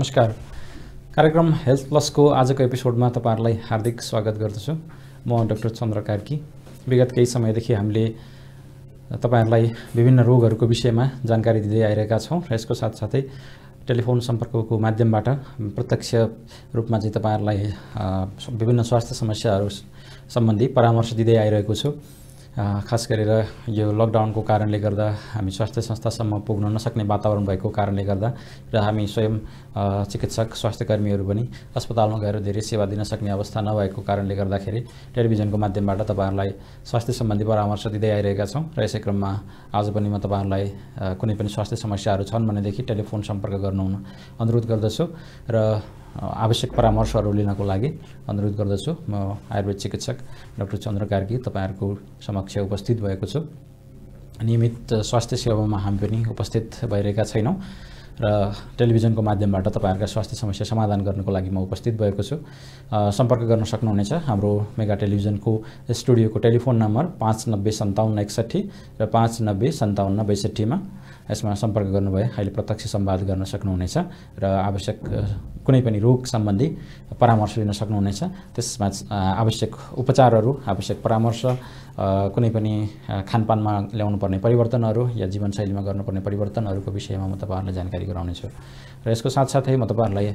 नमस्कार कार्यक्रम हेल्थ प्लसको आजको एपिसोडमा तपाईँहरूलाई हार्दिक स्वागत गर्दछु म डक्टर चन्द्र कार्की विगत केही समयदेखि हामीले तपाईँहरूलाई विभिन्न रोगहरूको विषयमा जानकारी दिँदै आइरहेका छौँ र यसको साथसाथै टेलिफोन सम्पर्कको माध्यमबाट प्रत्यक्ष रूपमा चाहिँ तपाईँहरूलाई विभिन्न स्वास्थ्य समस्याहरू सम्बन्धी परामर्श दिँदै आइरहेको छु खास गरेर यो लकडाउनको कारणले गर्दा हामी स्वास्थ्य संस्थासम्म पुग्न नसक्ने वातावरण भएको कारणले गर्दा र हामी स्वयं चिकित्सक स्वास्थ्यकर्मीहरू पनि अस्पतालमा गएर धेरै सेवा दिन सक्ने अवस्था नभएको कारणले गर्दाखेरि टेलिभिजनको माध्यमबाट तपाईँहरूलाई स्वास्थ्य सम्बन्धी परामर्श दिँदै आइरहेका छौँ र यसै क्रममा आज पनि म तपाईँहरूलाई कुनै पनि स्वास्थ्य समस्याहरू छन् भनेदेखि टेलिफोन सम्पर्क गर्नुहुन अनुरोध गर्दछु र आवश्यक परामर्शहरू लिनको लागि अनुरोध गर्दछु म आयुर्वेद चिकित्सक डाक्टर चन्द्र कार्की तपाईँहरूको समक्ष उपस्थित भएको छु नियमित स्वास्थ्य सेवामा हामी पनि उपस्थित भइरहेका छैनौँ र टेलिभिजनको माध्यमबाट तपाईँहरूका स्वास्थ्य समस्या समाधान गर्नको लागि म उपस्थित भएको छु सम्पर्क गर्न सक्नुहुनेछ हाम्रो मेगा टेलिभिजनको स्टुडियोको टेलिफोन नम्बर पाँच नब्बे सन्ताउन्न एकसट्ठी र पाँच नब्बे सन्ताउन्न बैसठीमा यसमा सम्पर्क गर्नुभयो अहिले प्रत्यक्ष सम्वाद गर्न सक्नुहुनेछ र आवश्यक कुनै पनि रोग सम्बन्धी परामर्श लिन सक्नुहुनेछ त्यसमा आवश्यक उपचारहरू आवश्यक परामर्श कुनै पनि खानपानमा ल्याउनुपर्ने परिवर्तनहरू या जीवनशैलीमा गर्नुपर्ने परिवर्तनहरूको विषयमा म तपाईँहरूलाई जानकारी गराउनेछु र यसको साथसाथै म तपाईँहरूलाई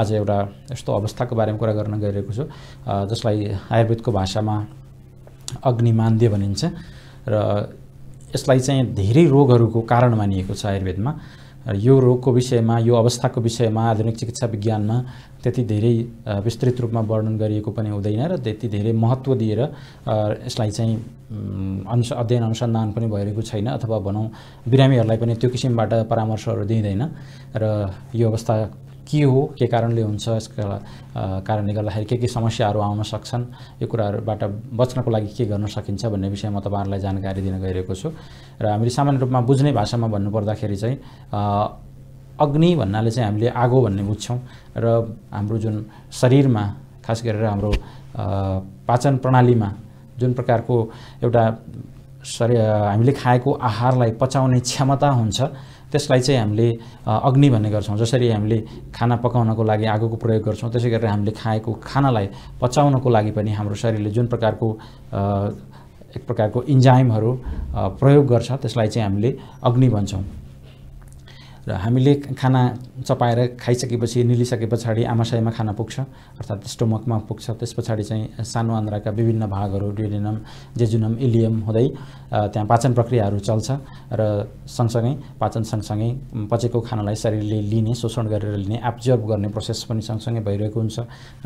आज एउटा यस्तो अवस्थाको बारेमा कुरा गर्न गइरहेको छु जसलाई आयुर्वेदको भाषामा अग्निमान्द्य भनिन्छ र यसलाई चाहिँ धेरै रोगहरूको कारण मानिएको छ आयुर्वेदमा यो रोगको विषयमा यो अवस्थाको विषयमा आधुनिक चिकित्सा विज्ञानमा त्यति धेरै विस्तृत रूपमा वर्णन गरिएको पनि हुँदैन र त्यति धेरै महत्त्व दिएर यसलाई चाहिँ अनुस अध्ययन अनुसन्धान पनि भइरहेको छैन अथवा भनौँ बिरामीहरूलाई पनि त्यो किसिमबाट परामर्शहरू दिइँदैन र यो अवस्था के हो के कारणले हुन्छ यसका कारणले गर्दाखेरि के के समस्याहरू आउन सक्छन् यो कुराहरूबाट बच्नको लागि के गर्न सकिन्छ भन्ने विषयमा तपाईँहरूलाई जानकारी दिन गइरहेको छु र हामीले सामान्य रूपमा बुझ्ने भाषामा भन्नुपर्दाखेरि चाहिँ अग्नि भन्नाले चाहिँ हामीले आगो भन्ने बुझ्छौँ र हाम्रो जुन शरीरमा खास गरेर हाम्रो पाचन प्रणालीमा जुन प्रकारको एउटा शरीर हामीले खाएको आहारलाई पचाउने क्षमता हुन्छ त्यसलाई चाहिँ हामीले अग्नि भन्ने गर्छौँ जसरी हामीले खाना पकाउनको लागि आगोको प्रयोग गर्छौँ त्यसै गरेर हामीले खाएको खानालाई पचाउनको लागि पनि हाम्रो शरीरले जुन प्रकारको एक प्रकारको इन्जाइमहरू प्रयोग गर्छ त्यसलाई चाहिँ हामीले अग्नि भन्छौँ र हामीले खाना चपाएर खाइसकेपछि निलिसके पछाडि आमासाईमा खाना पुग्छ अर्थात् स्टोमकमा पुग्छ त्यस पछाडि चाहिँ सानो आन्द्राका विभिन्न भागहरू ड्युडेनम जेजुनम इलियम हुँदै त्यहाँ पाचन प्रक्रियाहरू चल्छ र सँगसँगै पाचन सँगसँगै पचेको खानालाई शरीरले लिने शोषण गरेर लिने एब्जर्भ गर्ने प्रोसेस पनि सँगसँगै भइरहेको हुन्छ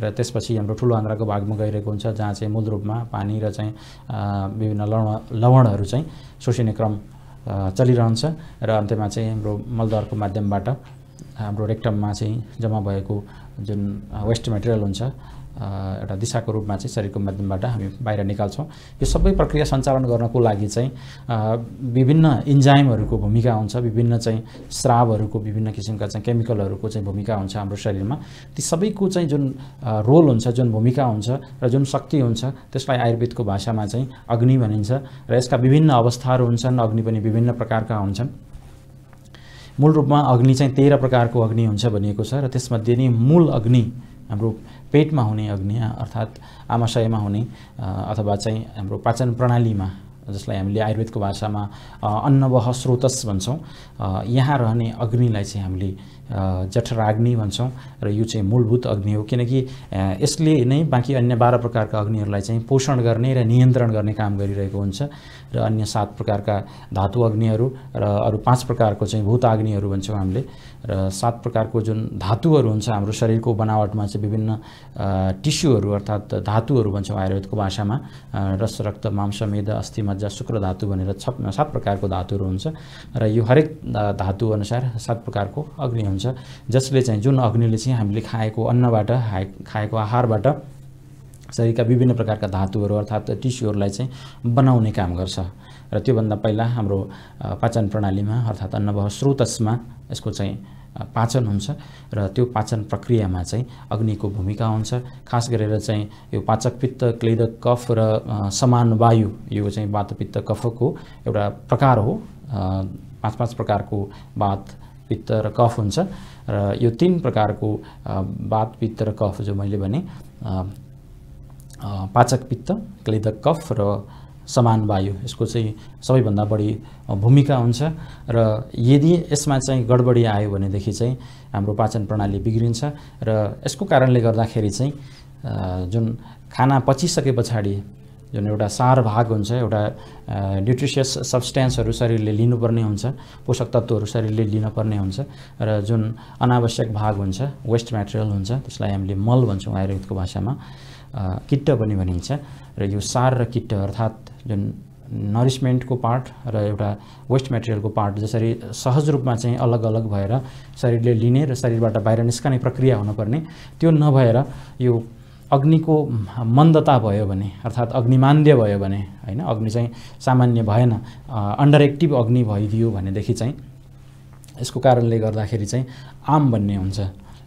र त्यसपछि हाम्रो ठुलो आन्द्राको भागमा गइरहेको हुन्छ जहाँ चाहिँ मूल रूपमा पानी र चाहिँ विभिन्न लवण लवणहरू चाहिँ शोषिने क्रम चलिरहन्छ र अन्त्यमा चाहिँ हाम्रो मलद्वारको माध्यमबाट हाम्रो रेक्टममा चाहिँ जम्मा भएको जुन वेस्ट मेटेरियल हुन्छ एउटा दिशाको रूपमा चाहिँ शरीरको माध्यमबाट हामी बाहिर निकाल्छौँ यो सबै प्रक्रिया सञ्चालन गर्नको लागि चाहिँ विभिन्न इन्जाइमहरूको भूमिका हुन्छ विभिन्न चाहिँ स्रावहरूको विभिन्न किसिमका चाहिँ केमिकलहरूको चाहिँ भूमिका हुन्छ हाम्रो शरीरमा ती सबैको चाहिँ जुन रोल हुन्छ जुन भूमिका हुन्छ र जुन शक्ति हुन्छ त्यसलाई आयुर्वेदको भाषामा चाहिँ अग्नि भनिन्छ र यसका विभिन्न अवस्थाहरू हुन्छन् अग्नि पनि विभिन्न प्रकारका हुन्छन् मूल रूपमा अग्नि चाहिँ तेह्र प्रकारको अग्नि हुन्छ भनिएको छ र त्यसमध्ये नै मूल अग्नि हाम्रो पेटमा हुने अग्नि अर्थात् आमाशयमा हुने अथवा चाहिँ हाम्रो पाचन प्रणालीमा जसलाई हामीले आयुर्वेदको भाषामा अन्नवह स्रोतस भन्छौँ यहाँ रहने अग्निलाई चाहिँ हामीले जठराग्नि भन्छौँ र यो चाहिँ मूलभूत अग्नि हो किनकि यसले नै बाँकी अन्य बाह्र प्रकारका अग्निहरूलाई चाहिँ पोषण गर्ने र नियन्त्रण गर्ने काम गरिरहेको हुन्छ र अन्य सात प्रकारका धातु अग्निहरू र अरू पाँच प्रकारको चाहिँ भूत अग्निहरू भन्छौँ हामीले र सात प्रकारको जुन धातुहरू हुन्छ हाम्रो शरीरको बनावटमा चाहिँ विभिन्न टिस्युहरू अर्थात् धातुहरू भन्छौँ आयुर्वेदको भाषामा रस रक्त मांस मेद अस्थि मज्जा शुक्र धातु भनेर छ सात प्रकारको धातुहरू हुन्छ र यो हरेक धातुअनुसार सात प्रकारको अग्नि हुन्छ जसले चाहिँ जुन अग्निले चाहिँ हामीले खाएको अन्नबाट खाएको आहारबाट शरीरका विभिन्न प्रकारका धातुहरू अर्थात् टिस्युहरूलाई चाहिँ बनाउने काम गर्छ र त्योभन्दा पहिला हाम्रो पाचन प्रणालीमा अर्थात् अन्नभ स्रोतसमा यसको चाहिँ पाचन हुन्छ र त्यो पाचन प्रक्रियामा चाहिँ अग्निको भूमिका हुन्छ खास गरेर चाहिँ यो पाचक पित्त क्लेद कफ र समान वायु यो चाहिँ वातपित्त कफको एउटा प्रकार हो पाँच पाँच प्रकारको बात पित्त र कफ हुन्छ र यो तिन प्रकारको बात पित्त र कफ जो मैले भने पाचक पित्त क्लेदक कफ र समान वायु यसको चाहिँ सबैभन्दा बढी भूमिका हुन्छ र यदि यसमा चाहिँ गडबडी आयो भनेदेखि चाहिँ हाम्रो पाचन प्रणाली बिग्रिन्छ र यसको कारणले गर्दाखेरि चाहिँ जुन खाना पचिसके पछाडि जुन एउटा सार भाग हुन्छ एउटा न्युट्रिसियस सब्सटेन्सहरू शरीरले लिनुपर्ने हुन्छ पोषक तत्त्वहरू शरीरले लिनुपर्ने हुन्छ र जुन अनावश्यक भाग हुन्छ वेस्ट मेटेरियल हुन्छ त्यसलाई हामीले मल भन्छौँ आयुर्वेदको भाषामा किट्ट पनि भनिन्छ र यो सार र किट्ट अर्थात् जुन नरिसमेन्टको पार्ट र एउटा वेस्ट मेटेरियलको पार्ट जसरी सहज रूपमा चाहिँ अलग अलग भएर शरीरले लिने र शरीरबाट बाहिर निस्कने प्रक्रिया हुनुपर्ने त्यो नभएर यो अग्निको मन्दता भयो भने अर्थात् अग्निमान्द्य भयो भने होइन अग्नि चाहिँ सामान्य भएन अन्डर एक्टिभ अग्नि भइदियो भनेदेखि चाहिँ यसको कारणले गर्दाखेरि चाहिँ आम भन्ने हुन्छ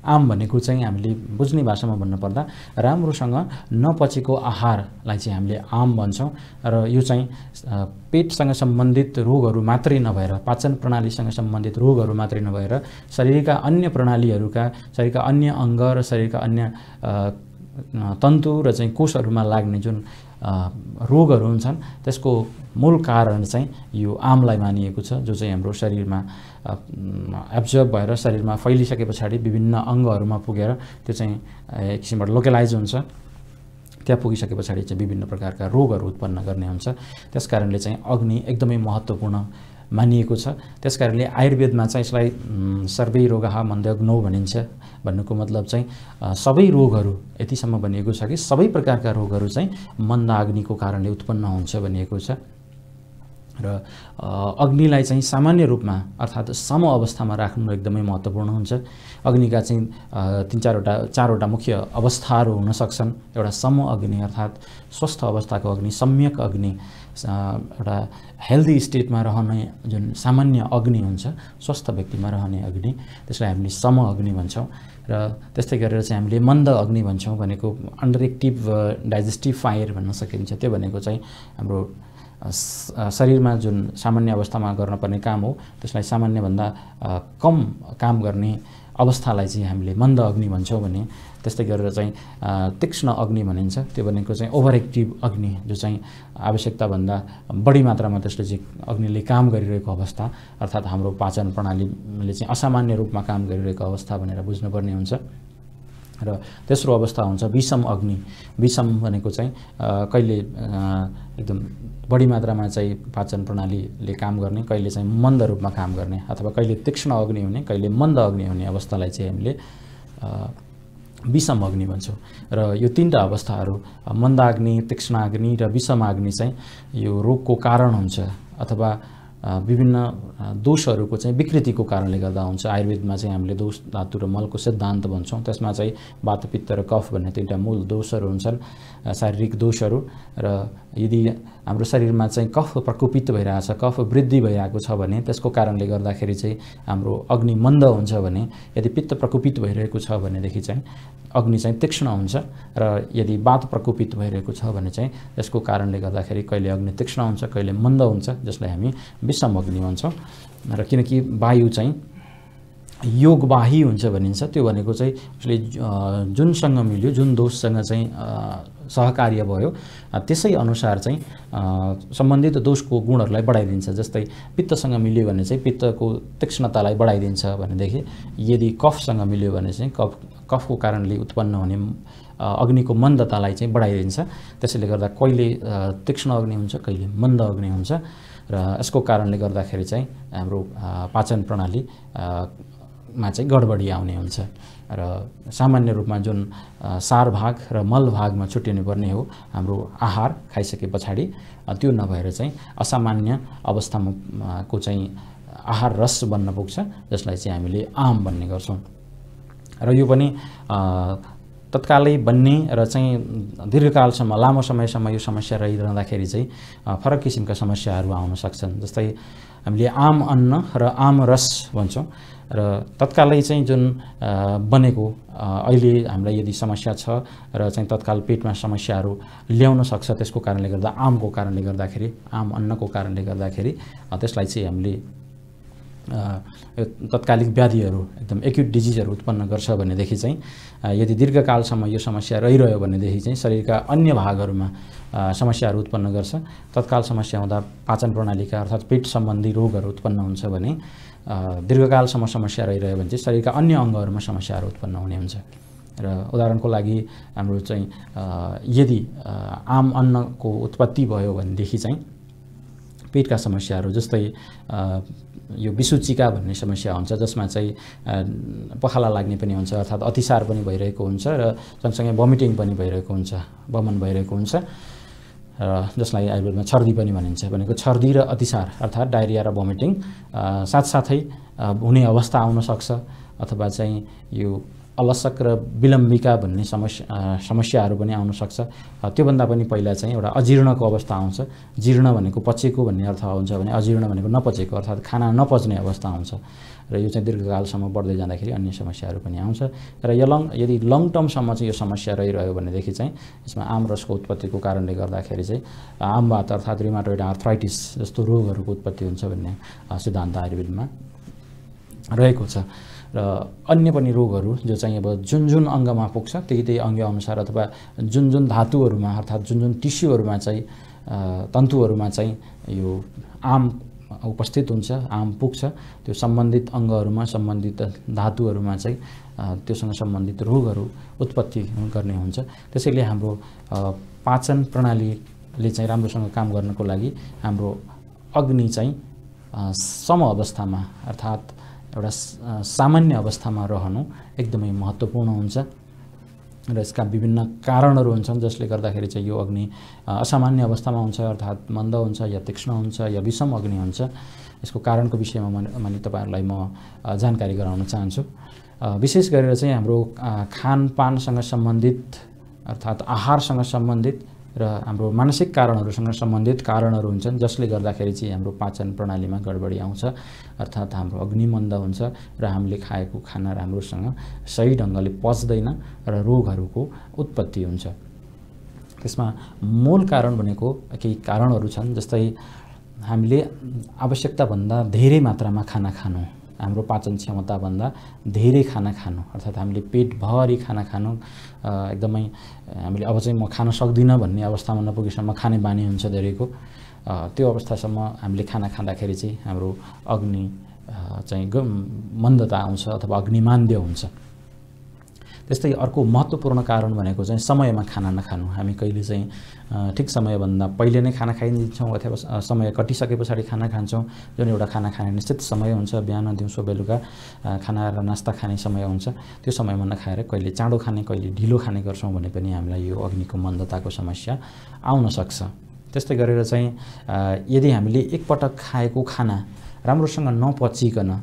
आम भनेको चाहिँ हामीले बुझ्ने भाषामा भन्नुपर्दा राम्रोसँग नपचेको आहारलाई चाहिँ हामीले आम भन्छौँ र यो चाहिँ पेटसँग सम्बन्धित रोगहरू मात्रै नभएर पाचन प्रणालीसँग सम्बन्धित रोगहरू मात्रै नभएर शरीरका अन्य प्रणालीहरूका शरीरका अन्य अङ्ग र शरीरका अन्य तन्तु र चाहिँ कोषहरूमा लाग्ने जुन रोगहरू हुन्छन् त्यसको मूल कारण चाहिँ यो आमलाई मानिएको छ जो चाहिँ हाम्रो शरीरमा एब्जर्भ भएर शरीरमा फैलिसके पछाडि विभिन्न अङ्गहरूमा पुगेर त्यो चाहिँ एक किसिमबाट लोकलाइज हुन्छ त्यहाँ पुगिसके पछाडि चाहिँ विभिन्न प्रकारका रोगहरू उत्पन्न गर्ने हुन्छ त्यस कारणले चाहिँ अग्नि एकदमै महत्त्वपूर्ण मानिएको छ त्यसकारणले आयुर्वेदमा चाहिँ यसलाई सर्वै रोग मन्दग्नौ भनिन्छ भन्नुको मतलब चाहिँ सबै रोगहरू यतिसम्म भनिएको छ कि सबै प्रकारका रोगहरू चाहिँ मन्दाग्निको कारणले उत्पन्न हुन्छ भनिएको छ र अग्निलाई चाहिँ सामान्य रूपमा अर्थात् सम अवस्थामा राख्नु एकदमै महत्त्वपूर्ण हुन्छ अग्निका चाहिँ तिन चारवटा चारवटा मुख्य अवस्थाहरू हुन सक्छन् एउटा सम अग्नि अर्थात् स्वस्थ अवस्थाको अग्नि सम्यक अग्नि एउटा हेल्दी स्टेटमा रहने जुन सामान्य अग्नि हुन्छ स्वस्थ व्यक्तिमा रहने अग्नि त्यसलाई हामीले सम अग्नि भन्छौँ र त्यस्तै गरेर चाहिँ हामीले मन्द अग्नि भन्छौँ भनेको अन्डर एक्टिभ डाइजेस्टिभ फायर भन्न सकिन्छ त्यो भनेको चाहिँ हाम्रो uh, uh, शरीरमा जुन सामान्य अवस्थामा गर्नुपर्ने काम हो त्यसलाई सामान्यभन्दा uh, कम काम गर्ने अवस्थालाई चाहिँ हामीले मन्द अग्नि भन्छौँ भने त्यस्तै गरेर चाहिँ तीक्ष्ण अग्नि भनिन्छ त्यो भनेको चाहिँ ओभर एक्टिभ अग्नि जो चाहिँ आवश्यकताभन्दा बढी मात्रामा त्यसले चाहिँ अग्निले काम गरिरहेको अवस्था अर्थात् हाम्रो पाचन प्रणालीले चाहिँ असामान्य रूपमा काम गरिरहेको अवस्था भनेर बुझ्नुपर्ने हुन्छ र तेस्रो अवस्था हुन्छ विषम अग्नि विषम भनेको चाहिँ कहिले एकदम बढी मात्रामा चाहिँ पाचन प्रणालीले काम गर्ने कहिले चाहिँ मन्द रूपमा काम गर्ने अथवा कहिले तीक्ष्ण अग्नि हुने कहिले मन्द अग्नि हुने अवस्थालाई चाहिँ हामीले विषम अग्नि भन्छौँ र यो तिनवटा अवस्थाहरू मन्दाग्नि तीक्ष्णाग्नि र विषमाग्नि चाहिँ यो रोगको कारण हुन्छ अथवा विभिन्न दोषहरूको चाहिँ विकृतिको कारणले गर्दा हुन्छ आयुर्वेदमा चाहिँ हामीले दोष धातु र मलको सिद्धान्त भन्छौँ त्यसमा चाहिँ वातपित्त र कफ भन्ने तिनवटा मूल दोषहरू हुन्छन् शारीरिक दोषहरू र यदि हाम्रो शरीरमा चाहिँ कफ प्रकोपित भइरहेछ कफ वृद्धि भइरहेको छ भने त्यसको कारणले गर्दाखेरि चाहिँ हाम्रो अग्नि मन्द हुन्छ भने यदि पित्त प्रकोपित भइरहेको छ भनेदेखि चाहिँ अग्नि चाहिँ तीक्ष्ण हुन्छ र यदि बात प्रकोपित भइरहेको छ भने चाहिँ त्यसको कारणले गर्दाखेरि कहिले अग्नि तीक्ष्ण हुन्छ कहिले मन्द हुन्छ जसलाई हामी विषम अग्नि भन्छौँ र किनकि वायु चाहिँ योगवाही हुन्छ भनिन्छ त्यो भनेको चाहिँ उसले जुनसँग मिल्यो जुन दोषसँग चाहिँ सहकार्य भयो त्यसै अनुसार चाहिँ सम्बन्धित दोषको गुणहरूलाई बढाइदिन्छ जस्तै पित्तसँग मिल्यो भने चाहिँ पित्तको तीक्ष्णतालाई बढाइदिन्छ भनेदेखि यदि कफसँग मिल्यो भने चाहिँ कफ कफको कारणले उत्पन्न हुने अग्निको मन्दतालाई चाहिँ बढाइदिन्छ त्यसैले गर्दा कहिले तीक्ष्ण अग्नि हुन्छ कहिले मन्द अग्नि हुन्छ र यसको कारणले गर्दाखेरि चाहिँ हाम्रो पाचन प्रणाली मा चाहिँ गडबडी आउने हुन्छ र सामान्य रूपमा जुन सार भाग र मल भागमा छुट्टिनु पर्ने हो हाम्रो आहार खाइसके पछाडि त्यो नभएर चाहिँ असामान्य अवस्थामा को चाहिँ आहार रस बन्न पुग्छ जसलाई चाहिँ हामीले आम भन्ने गर्छौँ र यो पनि तत्कालै बन्ने र चाहिँ दीर्घकालसम्म लामो समयसम्म यो समस्या रहिरहँदाखेरि चाहिँ फरक किसिमका समस्याहरू आउन सक्छन् जस्तै हामीले आम अन्न र आम रस भन्छौँ र तत्कालै चाहिँ जुन बनेको अहिले हामीलाई यदि समस्या छ र चाहिँ तत्काल पेटमा समस्याहरू ल्याउन सक्छ त्यसको कारणले गर्दा आमको कारणले गर्दाखेरि आम अन्नको कारणले गर्दाखेरि त्यसलाई चाहिँ हामीले तत्कालिक व्याधिहरू एकदम एक्युट डिजिजहरू उत्पन्न गर्छ भनेदेखि चाहिँ यदि दीर्घकालसम्म यो समस्या रहिरह्यो भनेदेखि चाहिँ शरीरका अन्य भागहरूमा समस्याहरू उत्पन्न गर्छ तत्काल समस्या हुँदा पाचन प्रणालीका अर्थात् पेट सम्बन्धी रोगहरू उत्पन्न हुन्छ भने दीर्घकालसम्म समस्या रहिरह्यो भने चाहिँ शरीरका अन्य अङ्गहरूमा समस्याहरू उत्पन्न हुने हुन्छ र उदाहरणको लागि हाम्रो चाहिँ यदि आम अन्नको उत्पत्ति भयो भनेदेखि चाहिँ पेटका समस्याहरू जस्तै यो विसूचिका भन्ने समस्या हुन्छ जसमा चाहिँ पखाला लाग्ने पनि हुन्छ अर्थात् अतिसार पनि भइरहेको हुन्छ र सँगसँगै भमिटिङ पनि भइरहेको हुन्छ बमन भइरहेको हुन्छ र जसलाई आयुर्वेदमा छर्दी पनि भनिन्छ भनेको छर्दी र अतिसार अर्थात् डायरिया र भमिटिङ साथसाथै हुने अवस्था आउन सक्छ अथवा चाहिँ यो अलसक र विलम्बिका भन्ने समस्या समस्याहरू पनि आउनसक्छ त्योभन्दा पनि पहिला चाहिँ एउटा अजीर्णको अवस्था आउँछ जीर्ण भनेको पचेको भन्ने अर्थ आउँछ भने अजीर्ण भनेको नपचेको अर्थात् खाना नपच्ने अवस्था आउँछ र यो चाहिँ दीर्घकालसम्म बढ्दै जाँदाखेरि अन्य समस्याहरू पनि आउँछ र यो लङ यदि लङ टर्मसम्म चाहिँ यो समस्या रहिरह्यो भनेदेखि चाहिँ यसमा आम रसको उत्पत्तिको कारणले गर्दाखेरि चाहिँ आम आमवात अर्थात् रिमाटोइड आर्थराइटिस जस्तो रोगहरूको उत्पत्ति हुन्छ भन्ने सिद्धान्त आयुर्वेदमा रहेको छ र अन्य पनि रोगहरू जो चाहिँ अब जुन जुन अङ्गमा पुग्छ त्यही त्यही अङ्गअनुसार अथवा जुन जुन धातुहरूमा अर्थात् जुन जुन टिस्युहरूमा चाहिँ तन्तुहरूमा चाहिँ यो आम उपस्थित हुन्छ आम पुग्छ त्यो सम्बन्धित अङ्गहरूमा सम्बन्धित धातुहरूमा चाहिँ त्योसँग सम्बन्धित रोगहरू उत्पत्ति गर्ने हुन्छ त्यसैले हाम्रो पाचन प्रणालीले चाहिँ राम्रोसँग काम गर्नको लागि हाम्रो अग्नि चाहिँ सम अवस्थामा अर्थात् एउटा सामान्य अवस्थामा रहनु एकदमै महत्त्वपूर्ण हुन्छ र यसका विभिन्न कारणहरू हुन्छन् जसले गर्दाखेरि चाहिँ यो अग्नि असामान्य अवस्थामा हुन्छ अर्थात् मन्द हुन्छ या तीक्ष्ण हुन्छ या विषम अग्नि हुन्छ यसको कारणको विषयमा म तपाईँहरूलाई म जानकारी गराउन चाहन्छु विशेष गरेर चाहिँ हाम्रो खानपानसँग सम्बन्धित अर्थात् आहारसँग सम्बन्धित र हाम्रो मानसिक कारणहरूसँग सम्बन्धित कारणहरू हुन्छन् जसले गर्दाखेरि चाहिँ हाम्रो पाचन प्रणालीमा गडबडी आउँछ अर्थात् हाम्रो अग्निमन्द हुन्छ र हामीले खाएको खाना राम्रोसँग सही ढङ्गले पच्दैन र रोगहरूको उत्पत्ति हुन्छ त्यसमा मूल कारण भनेको केही कारणहरू छन् जस्तै हामीले आवश्यकताभन्दा धेरै मात्रामा खाना खानु हाम्रो पाचन क्षमताभन्दा धेरै खाना खानु अर्थात् हामीले पेटभरि खाना खानु एकदमै हामीले अब चाहिँ म खान सक्दिनँ भन्ने अवस्थामा नपुगेसम्म खाने बानी हुन्छ धेरैको त्यो अवस्थासम्म हामीले खाना खाँदाखेरि चाहिँ हाम्रो अग्नि चाहिँ मन्दता आउँछ अथवा अग्निमान्द्य हुन्छ त्यस्तै अर्को महत्त्वपूर्ण कारण भनेको चाहिँ समयमा खाना नखानु हामी कहिले चाहिँ ठिक समयभन्दा पहिले नै खाना खाइदिन्छौँ अथवा समय कटिसके पछाडि खाना खान्छौँ जुन एउटा खाना खाने निश्चित समय हुन्छ बिहान दिउँसो बेलुका खाना र नास्ता खाने समय हुन्छ त्यो समयमा नखाएर कहिले चाँडो खाने कहिले ढिलो खाने गर्छौँ भने पनि हामीलाई यो अग्निको मन्दताको समस्या आउन सक्छ त्यस्तै गरेर चाहिँ यदि हामीले एकपटक खाएको खाना राम्रोसँग नपचिकन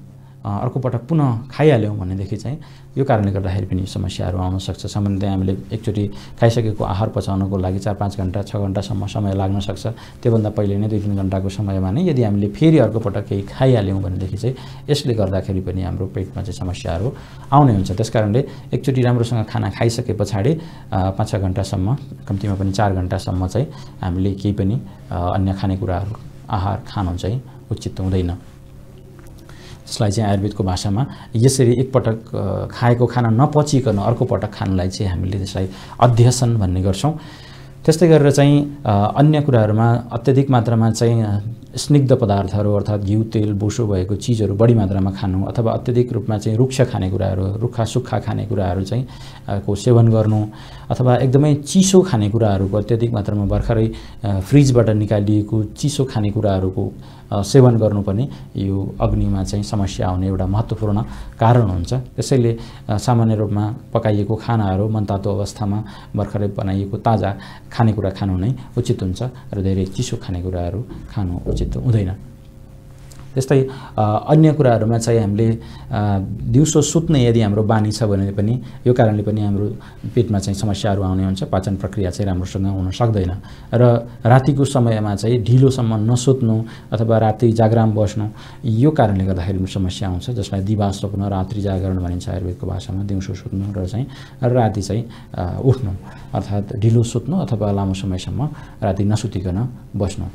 पटक पुनः खाइहाल्यौँ भनेदेखि चाहिँ यो कारणले गर्दाखेरि पनि समस्याहरू आउन सक्छ सामान्यतया हामीले एकचोटि खाइसकेको आहार पचाउनको लागि चार पाँच घन्टा छ घन्टासम्म समय लाग्न सक्छ त्योभन्दा पहिले नै दुई तिन घन्टाको समयमा नै यदि हामीले फेरि अर्कोपटक केही खाइहाल्यौँ भनेदेखि चाहिँ यसले गर्दाखेरि पनि हाम्रो पेटमा चाहिँ समस्याहरू आउने हुन्छ त्यस कारणले एकचोटि राम्रोसँग खाना खाइसके पछाडि पाँच छ घन्टासम्म कम्तीमा पनि चार घन्टासम्म चाहिँ हामीले केही पनि अन्य खानेकुराहरू आहार खानु चाहिँ उचित हुँदैन त्यसलाई चाहिँ आयुर्वेदको भाषामा यसरी एकपटक खाएको खाना नपचिकन अर्को पटक खानलाई चाहिँ हामीले त्यसलाई अध्यसन भन्ने गर्छौँ त्यस्तै गरेर चाहिँ अन्य कुराहरूमा अत्यधिक मात्रामा चाहिँ स्निग्ध पदार्थहरू अर्थात् घिउ तेल बोसो भएको चिजहरू बढी मात्रामा खानु अथवा अत्यधिक रूपमा चाहिँ रुक्ष खानेकुराहरू रुखा सुक्खा खानेकुराहरू चाहिँ को सेवन गर्नु अथवा एकदमै चिसो खानेकुराहरूको अत्यधिक मात्रामा भर्खरै फ्रिजबाट निकालिएको चिसो खानेकुराहरूको सेवन गर्नु पनि यो अग्निमा चाहिँ समस्या आउने एउटा महत्त्वपूर्ण कारण हुन्छ त्यसैले सामान्य रूपमा पकाइएको खानाहरू मनतातो अवस्थामा भर्खरै बनाइएको ताजा खानेकुरा खानु नै उचित हुन्छ र धेरै चिसो खानेकुराहरू खानु उचित हुँदैन त्यस्तै अन्य कुराहरूमा चाहिँ हामीले दिउँसो सुत्ने यदि हाम्रो बानी छ भने पनि यो कारणले पनि हाम्रो पेटमा चाहिँ समस्याहरू आउने हुन्छ पाचन प्रक्रिया चाहिँ राम्रोसँग हुन सक्दैन र रातिको समयमा चाहिँ ढिलोसम्म नसुत्नु अथवा राति जागराम बस्नु यो कारणले गर्दाखेरि पनि समस्या आउँछ जसलाई दिवा स्वप्न रात्रि जागरण भनिन्छ आयुर्वेदको भाषामा दिउँसो सुत्नु र चाहिँ राति चाहिँ उठ्नु अर्थात् ढिलो सुत्नु अथवा लामो समयसम्म राति नसुतिकन बस्नु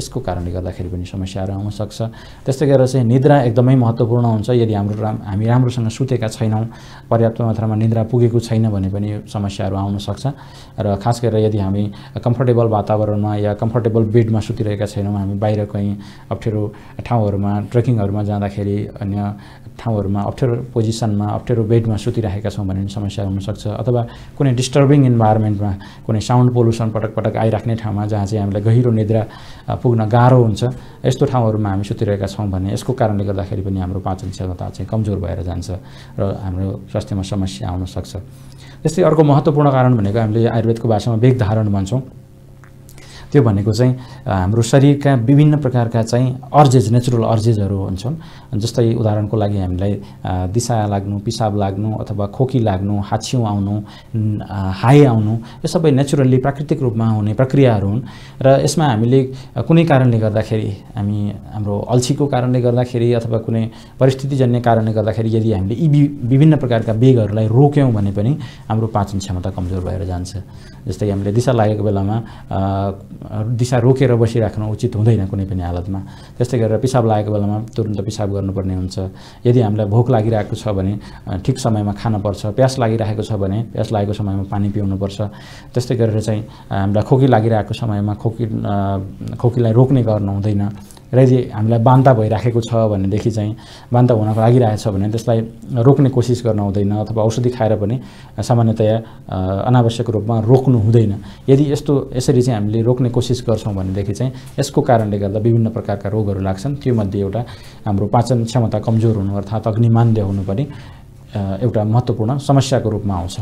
यसको कारणले गर्दाखेरि पनि समस्याहरू सक्छ त्यस्तै गरेर चाहिँ निद्रा एकदमै महत्त्वपूर्ण हुन्छ यदि हाम्रो राम हामी राम्रोसँग सुतेका छैनौँ पर्याप्त मात्रामा निद्रा पुगेको छैन भने पनि समस्याहरू सक्छ र खास गरेर यदि हामी कम्फर्टेबल वातावरणमा या कम्फर्टेबल बेडमा सुतिरहेका छैनौँ हामी बाहिर कहीँ अप्ठ्यारो ठाउँहरूमा ट्रेकिङहरूमा जाँदाखेरि अन्य ठाउँहरूमा अप्ठ्यारो पोजिसनमा अप्ठ्यारो बेडमा सुतिरहेका छौँ भने समस्या हुनसक्छ अथवा कुनै डिस्टर्बिङ इन्भाइरोमेन्टमा कुनै साउन्ड पोल्युसन पटक पटक आइराख्ने ठाउँमा जहाँ चाहिँ हामीलाई गहिरो निद्रा पुग्न गाह्रो हुन्छ यस्तो ठाउँहरूमा हामी सुतिरहेका छौँ भने यसको कारणले गर्दाखेरि पनि हाम्रो पाचन क्षमता चाहिँ कमजोर भएर जान्छ र हाम्रो स्वास्थ्यमा समस्या आउनसक्छ त्यस्तै अर्को महत्त्वपूर्ण कारण भनेको हामीले आयुर्वेदको भाषामा वेग धारण भन्छौँ त्यो भनेको चाहिँ हाम्रो शरीरका विभिन्न प्रकारका चाहिँ अर्जेज नेचुरल अर्जेजहरू हुन्छन् जस्तै उदाहरणको लागि हामीलाई दिशा लाग्नु पिसाब लाग्नु अथवा खोकी लाग्नु हाछिउँ आउनु हाई आउनु यो सबै नेचुरल्ली प्राकृतिक रूपमा हुने प्रक्रियाहरू हुन् र यसमा हामीले कुनै कारणले गर्दाखेरि हामी हाम्रो अल्छीको कारणले गर्दाखेरि अथवा कुनै परिस्थितिजन्य कारणले गर्दाखेरि यदि हामीले यी विभिन्न प्रकारका बेगहरूलाई रोक्यौँ भने पनि हाम्रो पाचन क्षमता कमजोर भएर जान्छ जस्तै हामीले दिशा लागेको बेलामा दिशा रोकेर बसिराख्नु उचित हुँदैन कुनै पनि हालतमा त्यस्तै गरेर पिसाब लागेको बेलामा तुरन्त पिसाब गर्नुपर्ने हुन्छ यदि हामीलाई भोक लागिरहेको छ भने ठिक समयमा खानुपर्छ प्यास लागिरहेको छ भने प्यास लागेको समयमा पानी पिउनुपर्छ त्यस्तै गरेर चाहिँ हामीलाई खोकी लागिरहेको समयमा खोकी खोकीलाई रोक्ने गर्नु हुँदैन र यदि हामीलाई बान्ता भइराखेको छ भनेदेखि चाहिँ बान्ता हुनको लागिरहेछ भने त्यसलाई रोक्ने कोसिस गर्न हुँदैन अथवा औषधि खाएर पनि सामान्यतया अनावश्यक रूपमा रोक्नु हुँदैन यदि यस्तो यसरी चाहिँ हामीले रोक्ने कोसिस गर्छौँ भनेदेखि चाहिँ यसको कारणले गर्दा विभिन्न प्रकारका रोगहरू लाग्छन् त्योमध्ये एउटा हाम्रो पाचन क्षमता कमजोर हुनु अर्थात् अग्निमान्य हुनु पनि एउटा महत्त्वपूर्ण समस्याको रूपमा आउँछ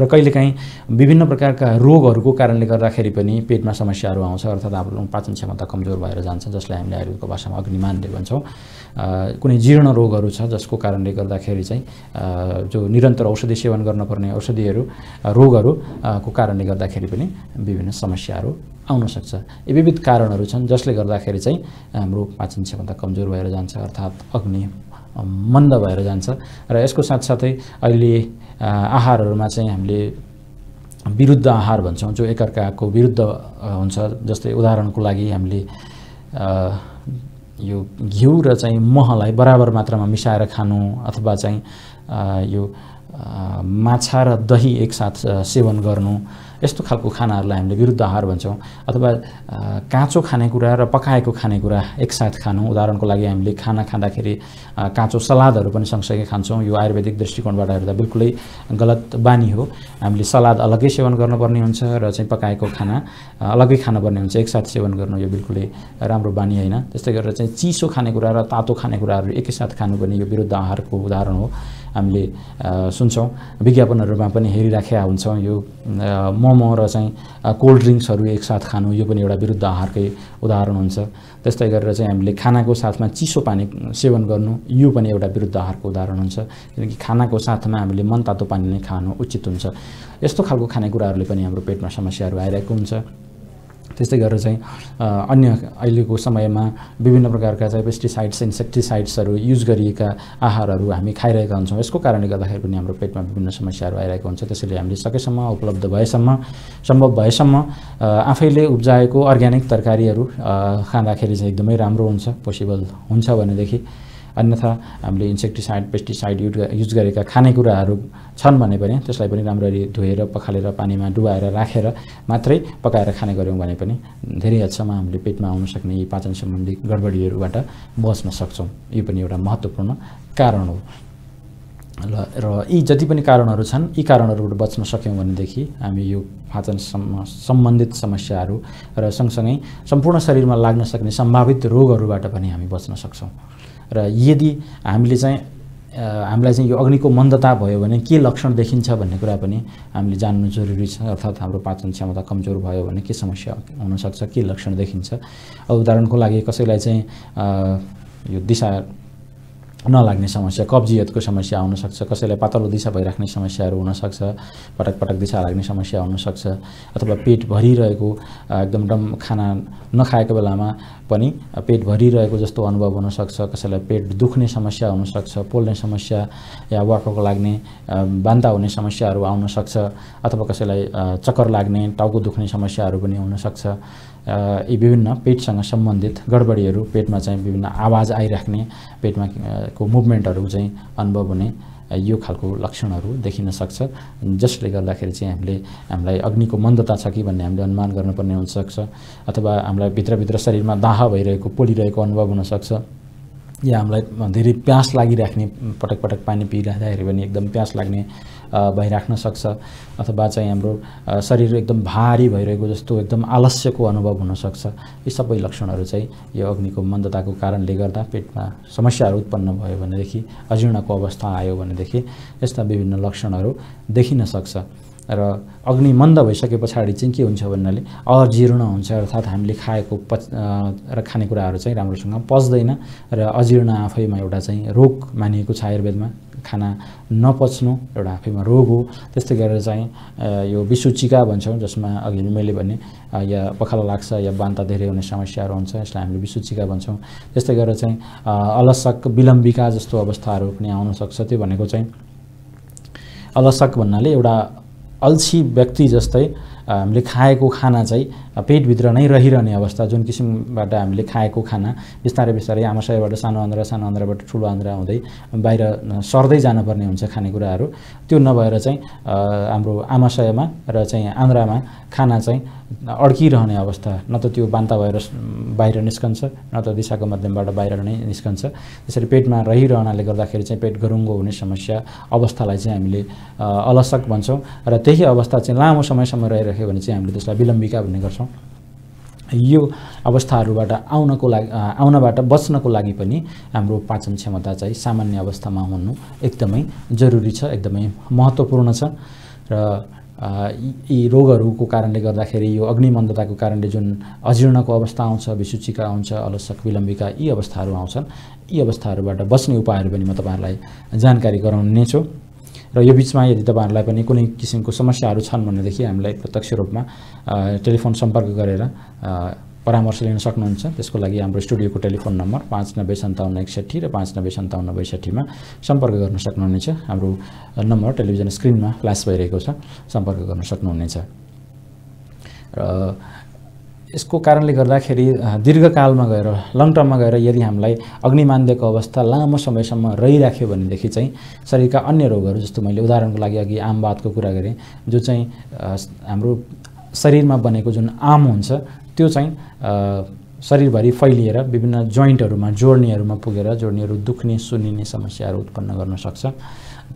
र कहिलेकाहीँ विभिन्न प्रकारका रोगहरूको कारणले गर्दाखेरि पनि पेटमा समस्याहरू आउँछ अर्थात् हाम्रो पाचन क्षमता कमजोर भएर जान्छ जसलाई हामीले आयुर्वेदको भाषामा अग्निमानले भन्छौँ कुनै जीर्ण रोगहरू छ जसको कारणले गर्दाखेरि चाहिँ जो निरन्तर औषधि सेवन गर्नुपर्ने औषधिहरू रोगहरू को कारणले गर्दाखेरि पनि विभिन्न समस्याहरू आउनसक्छ यी विविध कारणहरू छन् जसले गर्दाखेरि चाहिँ हाम्रो पाचन क्षमता कमजोर भएर जान्छ अर्थात् अग्नि मन्द भएर जान्छ र यसको साथसाथै अहिले आहारहरूमा चाहिँ हामीले विरुद्ध आहार भन्छौँ जो एकअर्काको विरुद्ध हुन्छ जस्तै उदाहरणको लागि हामीले यो घिउ र चाहिँ महलाई बराबर मात्रामा मिसाएर खानु अथवा चाहिँ यो माछा र दही एकसाथ सेवन गर्नु यस्तो खालको खानाहरूलाई हामीले विरुद्ध आहार भन्छौँ अथवा काँचो खानेकुरा र पकाएको खानेकुरा एकसाथ खानु उदाहरणको लागि हामीले खाना खाँदाखेरि काँचो सलादहरू पनि सँगसँगै खान्छौँ यो आयुर्वेदिक दृष्टिकोणबाट हेर्दा बिल्कुलै गलत बानी हो हामीले सलाद अलग्गै सेवन गर्नुपर्ने हुन्छ र चाहिँ पकाएको खाना अलग्गै खानुपर्ने हुन्छ एकसाथ सेवन गर्नु यो बिल्कुलै राम्रो बानी होइन त्यस्तै गरेर चाहिँ चिसो खानेकुरा र तातो खानेकुराहरू एकैसाथ खानु पनि यो विरुद्ध आहारको उदाहरण हो हामीले सुन्छौँ विज्ञापनहरूमा पनि हेरिराखेका हुन्छौँ यो मोमो र चाहिँ कोल्ड ड्रिङ्क्सहरू एकसाथ खानु यो पनि एउटा विरुद्ध आहारकै उदाहरण हुन्छ त्यस्तै गरेर चाहिँ हामीले खानाको साथमा चिसो पानी सेवन गर्नु यो पनि एउटा विरुद्ध आहारको उदाहरण हुन्छ किनकि खानाको साथमा हामीले मनतातो पानी नै खानु उचित हुन्छ यस्तो खालको खानेकुराहरूले पनि हाम्रो पेटमा समस्याहरू आइरहेको हुन्छ त्यस्तै गरेर चाहिँ अन्य अहिलेको समयमा विभिन्न प्रकारका चाहिँ पेस्टिसाइड्स इन्सेक्टिसाइड्सहरू युज गरिएका आहारहरू हामी खाइरहेका हुन्छौँ यसको कारणले गर्दाखेरि पनि हाम्रो पेटमा विभिन्न समस्याहरू आइरहेको हुन्छ त्यसैले हामीले सकेसम्म उपलब्ध भएसम्म सम्भव भएसम्म आफैले उब्जाएको अर्ग्यानिक तरकारीहरू खाँदाखेरि चाहिँ एकदमै राम्रो हुन्छ पोसिबल हुन्छ भनेदेखि अन्यथा हामीले इन्सेक्टिसाइड पेस्टिसाइड युज युज गरेका खानेकुराहरू छन् भने पनि त्यसलाई पनि राम्ररी धोएर पखालेर पानीमा डुबाएर राखेर मात्रै पकाएर खाने गऱ्यौँ भने पनि धेरै हदसम्म हामीले पेटमा आउन सक्ने यी पाचन सम्बन्धी गडबडीहरूबाट बच्न सक्छौँ यो पनि एउटा महत्त्वपूर्ण कारण हो ल र यी जति पनि कारणहरू छन् यी कारणहरूबाट बच्न सक्यौँ भनेदेखि हामी यो पाचन सम्बन्धित समस्याहरू र सँगसँगै सम्पूर्ण शरीरमा लाग्न सक्ने सम्भावित रोगहरूबाट पनि हामी बच्न सक्छौँ र यदि हामीले चाहिँ हामीलाई चाहिँ यो अग्निको मन्दता भयो भने के लक्षण देखिन्छ भन्ने कुरा पनि हामीले जान्नु जरुरी छ अर्थात् हाम्रो पाचन क्षमता कमजोर भयो भने के समस्या हुनसक्छ के लक्षण देखिन्छ उदाहरणको लागि कसैलाई चाहिँ यो दिशा नलाग्ने समस्या कब्जियतको समस्या आउनसक्छ कसैलाई पातलो दिशा भइराख्ने समस्याहरू हुनसक्छ पटक पटक दिशा लाग्ने समस्या हुनसक्छ अथवा पेट भरिरहेको एकदम डम खाना नखाएको बेलामा पनि पेट भरिरहेको जस्तो अनुभव हुनसक्छ कसैलाई पेट दुख्ने समस्या हुनसक्छ पोल्ने समस्या या वाकको लाग्ने बान्ता हुने समस्याहरू आउनसक्छ अथवा कसैलाई चक्कर लाग्ने टाउको दुख्ने समस्याहरू पनि हुनसक्छ यी विभिन्न पेटसँग सम्बन्धित गडबडीहरू पेटमा चाहिँ विभिन्न आवाज आइराख्ने पेटमा को मुभमेन्टहरू चाहिँ अनुभव हुने यो खालको लक्षणहरू देखिन सक्छ जसले गर्दाखेरि चाहिँ हामीले हामीलाई अग्निको मन्दता छ कि भन्ने हामीले अनुमान गर्नुपर्ने हुनसक्छ अथवा हामीलाई भित्रभित्र शरीरमा दाह भइरहेको पोलिरहेको अनुभव हुनसक्छ या हामीलाई धेरै प्यास लागिराख्ने पटक पटक पानी पिइराख्दाखेरि पनि एकदम प्यास लाग्ने भइराख्न सक्छ अथवा चाहिँ हाम्रो शरीर एकदम भारी भइरहेको जस्तो एकदम आलस्यको अनुभव हुनसक्छ यी सबै लक्षणहरू चाहिँ यो अग्निको मन्दताको कारणले गर्दा पेटमा समस्याहरू उत्पन्न भयो भनेदेखि अजीर्णको अवस्था आयो भनेदेखि यस्ता विभिन्न लक्षणहरू देखिन सक्छ र अग्नि मन्द भइसके पछाडि चाहिँ के हुन्छ भन्नाले अजीर्ण हुन्छ अर्थात् हामीले खाएको पच र खानेकुराहरू चाहिँ राम्रोसँग पच्दैन र अजीर्ण आफैमा एउटा चाहिँ रोग मानिएको छ आयुर्वेदमा खाना नपच्नु एउटा आफैमा रोग हो त्यस्तै गरेर चाहिँ यो विशुचिका भन्छौँ जसमा अघि मैले भने या पखाला लाग्छ या बान्ता धेरै हुने समस्याहरू हुन्छ यसलाई हामीले विशुचिका भन्छौँ त्यस्तै गरेर चाहिँ अलसक विलम्बिका जस्तो अवस्थाहरू पनि आउनसक्छ त्यो भनेको चाहिँ अलसक भन्नाले एउटा अल्छी व्यक्ति जस्तै हामीले खाएको खाना चाहिँ पेटभित्र नै रहिरहने अवस्था जुन किसिमबाट हामीले खाएको खाना बिस्तारै बिस्तारै आमाशयबाट सानो आन्द्रा सानो आन्द्राबाट ठुलो आन्द्रा हुँदै बाहिर सर्दै जानुपर्ने हुन्छ खानेकुराहरू त्यो नभएर चाहिँ हाम्रो आमाशयमा र चाहिँ आन्द्रामा खाना चाहिँ अड्किरहने अवस्था न त त्यो बान्ता भएर बाहिर निस्कन्छ न त दिशाको माध्यमबाट बाहिर नै निस्कन्छ त्यसरी पेटमा रहिरहनाले गर्दाखेरि चाहिँ पेट गरुङ्गो हुने समस्या अवस्थालाई चाहिँ हामीले अलसक भन्छौँ र त्यही अवस्था चाहिँ लामो समयसम्म रहिरह्यो भने चाहिँ हामीले त्यसलाई विलम्बिका भन्ने गर्छौँ यो अवस्थाहरूबाट आउनको लागि आउनबाट बच्नको लागि पनि हाम्रो पाचन क्षमता चाहिँ सामान्य अवस्थामा हुनु एकदमै जरुरी छ एकदमै महत्त्वपूर्ण छ र यी रोगहरूको कारणले गर्दाखेरि यो अग्निमन्दताको कारणले जुन अजीर्णको अवस्था आउँछ विसूचिका आउँछ अलसक विलम्बिका यी अवस्थाहरू आउँछन् यी अवस्थाहरूबाट बस्ने उपायहरू पनि म तपाईँहरूलाई जानकारी गराउने छु र यो बिचमा यदि तपाईँहरूलाई पनि कुनै किसिमको समस्याहरू छन् भनेदेखि हामीलाई प्रत्यक्ष रूपमा टेलिफोन सम्पर्क गरेर परामर्श लिन सक्नुहुन्छ त्यसको लागि हाम्रो स्टुडियोको टेलिफोन नम्बर पाँच नब्बे सन्ताउन्न एकसट्ठी र पाँच नब्बे सन्ताउन्न बैसठीमा सम्पर्क गर्न सक्नुहुनेछ हाम्रो नम्बर टेलिभिजन स्क्रिनमा फ्ल्यास भइरहेको छ सम्पर्क गर्न सक्नुहुनेछ र यसको कारणले गर्दाखेरि दीर्घकालमा गएर लङ टर्ममा गएर यदि हामीलाई अग्निमान्देको अवस्था लामो समयसम्म रहिराख्यो भनेदेखि चाहिँ शरीरका अन्य रोगहरू जस्तो मैले उदाहरणको लागि अघि आमवादको कुरा गरेँ जो चाहिँ हाम्रो शरीरमा बनेको जुन आम हुन्छ त्यो चाहिँ शरीरभरि फैलिएर विभिन्न जोइन्टहरूमा जोड्नेहरूमा पुगेर जोड्नेहरू दुख्ने सुनिने समस्याहरू उत्पन्न गर्न सक्छ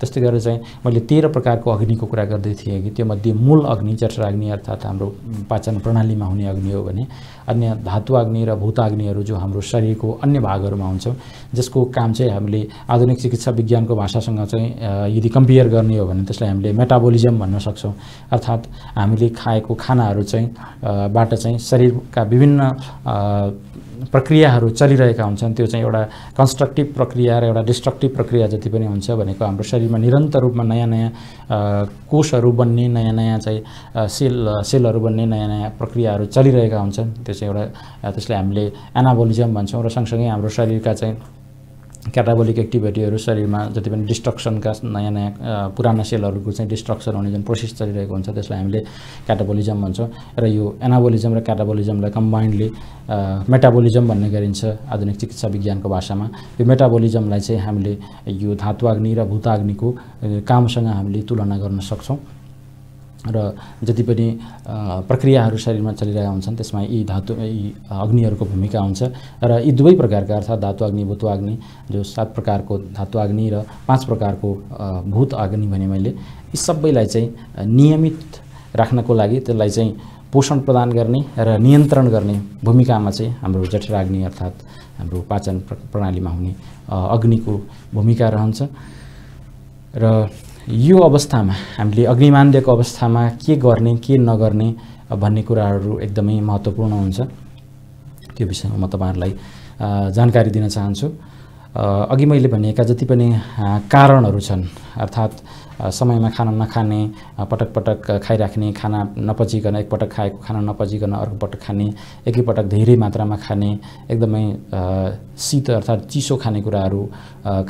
त्यस्तै गरेर चाहिँ मैले तेह्र प्रकारको अग्निको कुरा गर्दै थिएँ कि त्योमध्ये मूल अग्नि जठराग्नि अर्थात् हाम्रो पाचन प्रणालीमा हुने अग्नि हो भने अन्य धातु अग्नि र भूताग्निहरू जो हाम्रो शरीरको अन्य भागहरूमा हुन्छ जसको काम चाहिँ हामीले आधुनिक चिकित्सा विज्ञानको भाषासँग चाहिँ यदि कम्पेयर गर्ने हो भने त्यसलाई हामीले मेटाबोलिजम भन्न सक्छौँ अर्थात् हामीले खाएको खानाहरू चाहिँ बाट चाहिँ शरीरका विभिन्न प्रक्रियाहरू चलिरहेका हुन्छन् त्यो चाहिँ एउटा कन्स्ट्रक्टिभ प्रक्रिया र एउटा डिस्ट्रक्टिभ प्रक्रिया जति पनि हुन्छ भनेको हाम्रो शरीरमा निरन्तर रूपमा नयाँ नयाँ कोषहरू बन्ने नयाँ नयाँ चाहिँ सेल सेलहरू बन्ने नयाँ नयाँ प्रक्रियाहरू चलिरहेका हुन्छन् त्यो चाहिँ एउटा त्यसलाई हामीले एनाबोलिजम भन्छौँ र सँगसँगै हाम्रो शरीरका चाहिँ क्याटाबोलिक एक्टिभिटीहरू शरीरमा जति पनि डिस्ट्रक्सनका नयाँ नयाँ पुराना सेलहरूको चाहिँ डिस्ट्रक्सन हुने जुन प्रोसेस चलिरहेको हुन्छ त्यसलाई हामीले क्याटाबोलिजम भन्छौँ र यो एनाबोलिजम र क्याटाबोलिजमलाई कम्बाइन्डली मेटाबोलिजम भन्ने गरिन्छ आधुनिक चिकित्सा विज्ञानको भाषामा यो मेटाबोलिजमलाई चाहिँ हामीले यो धातुवाग्नि र भूताग्निको कामसँग हामीले तुलना गर्न सक्छौँ र जति पनि प्रक्रियाहरू शरीरमा चलिरहेका हुन्छन् त्यसमा यी धातु यी अग्निहरूको भूमिका हुन्छ र यी दुवै प्रकारका अर्थात् धातु अग्नि भूतु अग्नि जो सात प्रकारको धातु अग्नि र पाँच प्रकारको भूत अग्नि भने मैले यी सबैलाई चाहिँ नियमित राख्नको लागि त्यसलाई चाहिँ पोषण प्रदान गर्ने र नियन्त्रण गर्ने भूमिकामा चाहिँ हाम्रो जठराग्नि अर्थात् हाम्रो पाचन प्रणालीमा हुने अग्निको भूमिका रहन्छ र यो अवस्थामा हामीले अग्निमान दिएको अवस्थामा के गर्ने के नगर्ने भन्ने कुराहरू एकदमै महत्त्वपूर्ण हुन्छ त्यो विषयमा म तपाईँहरूलाई जानकारी दिन चाहन्छु अघि मैले भनेका जति पनि कारणहरू छन् अर्थात् समयमा खाना नखाने पटक पटक खाइराख्ने खाना नपचिकन एकपटक खाएको खाना नपचिकन अर्को पटक खाने एकैपटक धेरै मात्रामा खाने एकदमै शीत अर्थात् चिसो खानेकुराहरू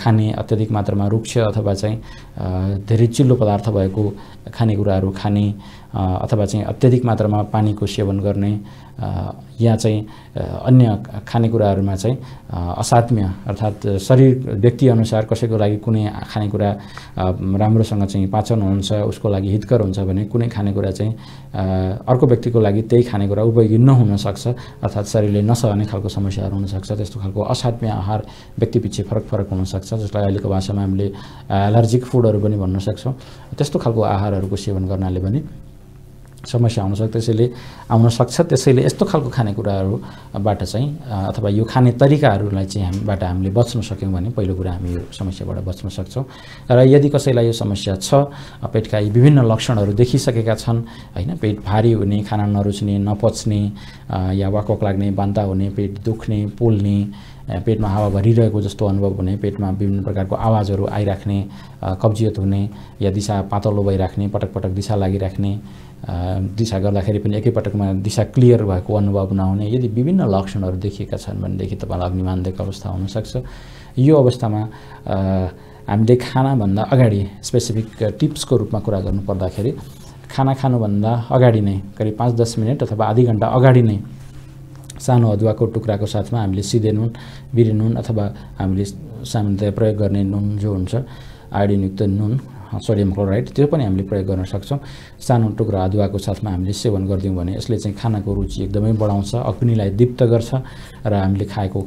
खाने अत्यधिक मात्रामा रुक्ष अथवा चाहिँ धेरै चिल्लो पदार्थ भएको खानेकुराहरू खाने अथवा चाहिँ अत्यधिक मात्रामा पानीको सेवन गर्ने यहाँ चाहिँ अन्य खानेकुराहरूमा चाहिँ असाध्य अर्थात् शरीर व्यक्तिअनुसार कसैको लागि कुनै खानेकुरा राम्रोसँग चाहिँ पाचन हुन्छ उसको लागि हितकर हुन्छ भने कुनै खानेकुरा चाहिँ अर्को व्यक्तिको लागि त्यही खानेकुरा उपयोगी नहुनसक्छ अर्थात् शरीरले नसहने खालको समस्याहरू हुनसक्छ त्यस्तो खालको असाध्य आहार व्यक्तिपिच्छे फरक फरक हुनसक्छ जसलाई अहिलेको भाषामा हामीले एलर्जिक फुडहरू पनि भन्न सक्छौँ त्यस्तो खालको आहारहरूको सेवन गर्नाले पनि समस्या आउनसक्छ त्यसैले आउनसक्छ त्यसैले यस्तो खालको खानेकुराहरूबाट चाहिँ अथवा यो खाने तरिकाहरूलाई चाहिँ हामीबाट हामीले बच्न सक्यौँ भने पहिलो कुरा हामी यो समस्याबाट बच्न सक्छौँ र यदि कसैलाई यो समस्या छ पेटका यी विभिन्न लक्षणहरू देखिसकेका छन् होइन पेट भारी हुने खाना नरुच्ने नपच्ने या वाकवाक लाग्ने बान्ता हुने पेट दुख्ने पोल्ने पेटमा हावा भरिरहेको जस्तो अनुभव हुने पेटमा विभिन्न प्रकारको आवाजहरू आइराख्ने कब्जियत हुने या दिशा पातलो भइराख्ने पटक पटक दिशा लागिराख्ने दिशा गर्दाखेरि पनि एकैपटकमा दिशा क्लियर भएको अनुभव नहुने यदि विभिन्न लक्षणहरू देखिएका छन् भनेदेखि तपाईँलाई अग्निमान दिएको अवस्था हुनसक्छ यो अवस्थामा हामीले खानाभन्दा अगाडि स्पेसिफिक टिप्सको रूपमा कुरा गर्नु पर्दाखेरि खाना खानुभन्दा अगाडि नै करिब पाँच दस मिनट अथवा आधी घन्टा अगाडि नै सानो अदुवाको टुक्राको साथमा हामीले सिधे नुन बिरे नुन अथवा हामीले सामान्यतया प्रयोग गर्ने नुन जो हुन्छ आयोडिनयुक्त नुन सोडियम क्लोराइड त्यो पनि हामीले प्रयोग गर्न सक्छौँ सानो टुक्रा अदुवाको साथमा हामीले सेवन गरिदियौँ भने यसले चाहिँ खानाको रुचि एकदमै बढाउँछ अग्निलाई दीप्त गर्छ र हामीले खाएको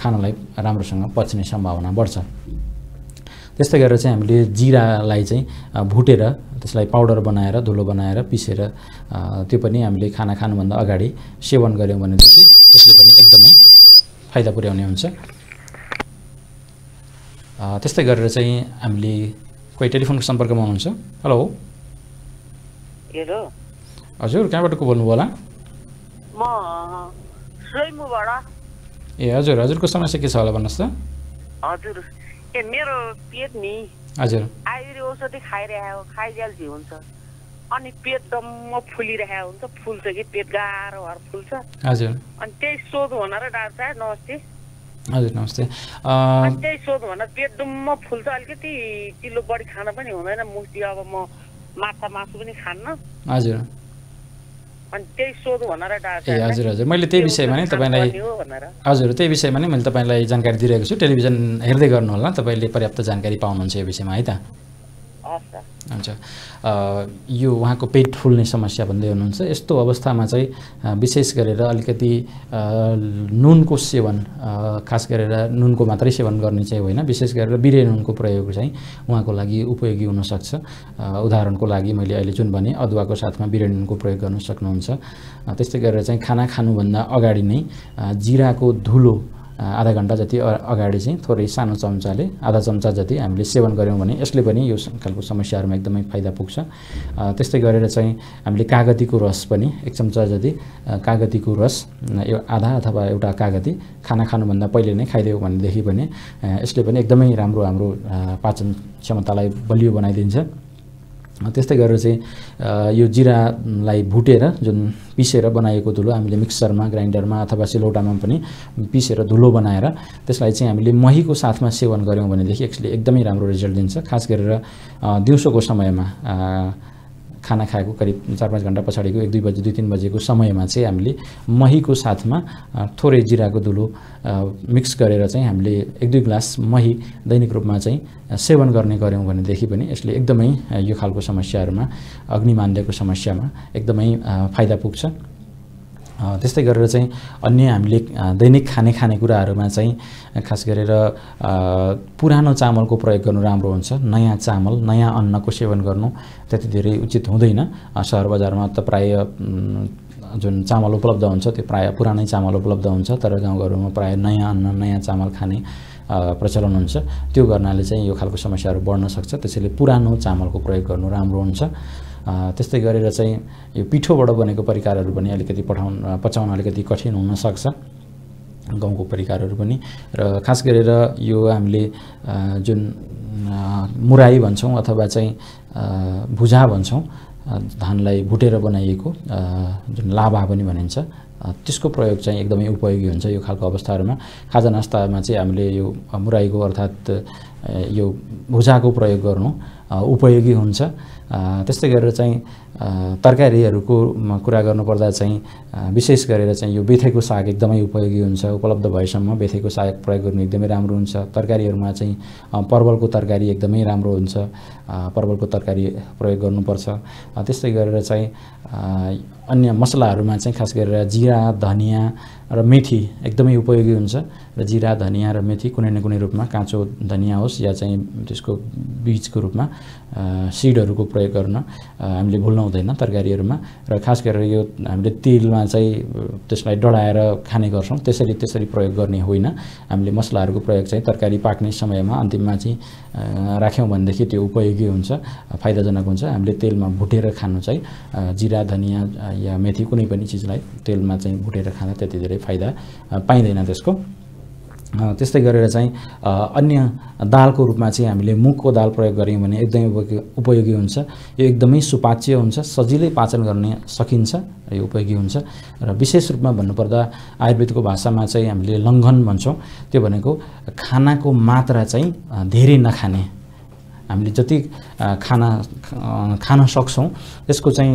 खानालाई राम्रोसँग पच्ने सम्भावना बढ्छ त्यस्तै गरेर चाहिँ हामीले जिरालाई चाहिँ भुटेर त्यसलाई पाउडर बनाएर धुलो बनाएर पिसेर त्यो पनि हामीले खाना खानुभन्दा अगाडि सेवन गऱ्यौँ भनेदेखि त्यसले पनि एकदमै फाइदा पुर्याउने हुन्छ त्यस्तै गरेर चाहिँ हामीले कोही टेलिफोनको सम्पर्कमा हुनुहुन्छ हेलो हेलो हजुर कहाँबाट को बोल्नुभयो होला म ए हजुर हजुरको समस्या के छ होला भन्नुहोस् त हजुर ए मेरो पेट नि हजुर आयुर्वेद औषधि खाइरहेको खाइजाल्जी हुन्छ अनि पेट जम्म फुलिरहेको हुन्छ फुल्छ कि पेट गाह्रो फुल्छ हजुर अनि त्यही सोध भनेर डाक्टर साहेब नमस्ते हजुर नमस्ते त्यही सोध्नु भन्दा पेट डुम्म फुल्छ अलिकति किलो बढी खान पनि हुँदैन मुस्ती अब म माछा मासु पनि खान्न हजुर अनि त्यही सोधु भनेर ए हजुर हजुर मैले त्यही विषयमा नै तपाईँलाई हजुर त्यही विषयमा नै मैले तपाईँलाई जानकारी दिइरहेको छु टेलिभिजन हेर्दै गर्नु होला तपाईँले पर्याप्त जानकारी पाउनुहुन्छ यो विषयमा है त हस् हुन्छ यो उहाँको पेट फुल्ने समस्या भन्दै हुनुहुन्छ यस्तो अवस्थामा चाहिँ विशेष गरेर अलिकति नुनको सेवन खास गरेर नुनको मात्रै सेवन गर्ने चाहिँ होइन विशेष गरेर बिरे नुनको प्रयोग चाहिँ उहाँको लागि उपयोगी हुनसक्छ उदाहरणको लागि मैले अहिले जुन भने अदुवाको साथमा बिरे नुनको प्रयोग गर्न सक्नुहुन्छ त्यस्तै गरेर चाहिँ खाना खानुभन्दा अगाडि नै जिराको धुलो आधा घन्टा जति अगाडि चाहिँ थोरै सानो चम्चाले आधा चम्चा जति हामीले सेवन गऱ्यौँ भने यसले पनि यो खालको समस्याहरूमा एकदमै फाइदा पुग्छ त्यस्तै गरेर चाहिँ हामीले कागतीको रस पनि एक चम्चा जति कागतीको रस यो आधा अथवा एउटा कागती खाना खानुभन्दा पहिले नै खाइदियो भनेदेखि पनि यसले पनि एकदमै राम्रो हाम्रो पाचन क्षमतालाई बलियो बनाइदिन्छ त्यस्तै गरेर चाहिँ यो जिरालाई भुटेर जुन पिसेर बनाएको धुलो हामीले मिक्सरमा ग्राइन्डरमा अथवा सिलौटामा पनि पिसेर धुलो बनाएर त्यसलाई चाहिँ हामीले महीको साथमा सेवन गऱ्यौँ भनेदेखि यसले एकदमै राम्रो रिजल्ट दिन्छ खास गरेर दिउँसोको समयमा खाना खाएको करिब चार पाँच घन्टा पछाडिको एक दुई बजी दुई तिन बजेको समयमा चाहिँ हामीले महीको साथमा थोरै जिराको धुलो मिक्स गरेर चाहिँ हामीले एक दुई ग्लास मही दैनिक रूपमा चाहिँ सेवन गर्ने गऱ्यौँ भनेदेखि पनि यसले एकदमै यो खालको समस्याहरूमा अग्निमान्डको समस्यामा एकदमै फाइदा पुग्छ त्यस्तै गरेर चाहिँ अन्य हामीले दैनिक खाने खानेकुराहरूमा चाहिँ खास गरेर पुरानो चामलको प्रयोग गर्नु राम्रो हुन्छ नयाँ चामल नयाँ अन्नको सेवन गर्नु त्यति धेरै उचित हुँदैन सहर बजारमा त प्रायः जुन चामल उपलब्ध हुन्छ त्यो प्राय पुरानै चामल उपलब्ध हुन्छ तर गाउँघरमा प्रायः नयाँ अन्न नयाँ चामल खाने प्रचलन हुन्छ त्यो गर्नाले चाहिँ यो खालको समस्याहरू बढ्न सक्छ त्यसैले पुरानो चामलको प्रयोग गर्नु राम्रो हुन्छ त्यस्तै गरेर चाहिँ यो पिठोबाट बनेको परिकारहरू पनि अलिकति पठाउन पचाउन अलिकति कठिन हुनसक्छ गाउँको परिकारहरू पनि र खास गरेर यो हामीले जुन मुराई भन्छौँ अथवा चाहिँ भुजा भन्छौँ धानलाई भुटेर बनाइएको जुन लाभा पनि भनिन्छ त्यसको प्रयोग चाहिँ एकदमै उपयोगी हुन्छ यो खालको अवस्थाहरूमा खाजा नास्तामा चाहिँ हामीले यो मुराईको अर्थात् यो भुजाको प्रयोग गर्नु उपयोगी हुन्छ त्यस्तै गरेर चाहिँ तरकारीहरूको कुरा गर्नुपर्दा चाहिँ विशेष गरेर चाहिँ यो बेथेको साग एकदमै उपयोगी हुन्छ उपलब्ध भएसम्म बेथेको साग प्रयोग गर्नु एकदमै राम्रो हुन्छ तरकारीहरूमा चाहिँ परवलको तरकारी एकदमै राम्रो हुन्छ परवलको तरकारी प्रयोग गर्नुपर्छ त्यस्तै गरेर चाहिँ अन्य मसलाहरूमा चाहिँ खास गरेर जिरा धनियाँ र मेथी एकदमै उपयोगी हुन्छ र जिरा धनियाँ र मेथी कुनै न कुनै रूपमा काँचो धनियाँ होस् या चाहिँ त्यसको बिजको रूपमा सिडहरूको प्रयोग गर्न हामीले भुल्न हुँदैन तरकारीहरूमा र खास गरेर यो हामीले तिलमा चाहिँ त्यसलाई डढाएर खाने गर्छौँ त्यसरी त्यसरी प्रयोग गर्ने होइन हामीले मसलाहरूको प्रयोग चाहिँ तरकारी पाक्ने समयमा अन्तिममा चाहिँ राख्यौँ भनेदेखि त्यो उपयोगी हुन्छ फाइदाजनक हुन्छ हामीले तेलमा भुटेर खानु चाहिँ जिरा धनियाँ या मेथी कुनै पनि चिजलाई तेलमा चाहिँ भुटेर खाँदा त्यति धेरै फाइदा पाइँदैन त्यसको त्यस्तै गरेर चाहिँ अन्य दालको रूपमा चाहिँ हामीले मुखको दाल प्रयोग गऱ्यौँ भने एकदमै उपयोगी हुन्छ यो एकदमै सुपाच्य हुन्छ सजिलै पाचन गर्न सकिन्छ यो उपयोगी हुन्छ र विशेष रूपमा भन्नुपर्दा आयुर्वेदको भाषामा चाहिँ हामीले लङ्घन भन्छौँ त्यो भनेको खानाको मात्रा चाहिँ धेरै नखाने हामीले जति खाना खान सक्छौँ त्यसको चाहिँ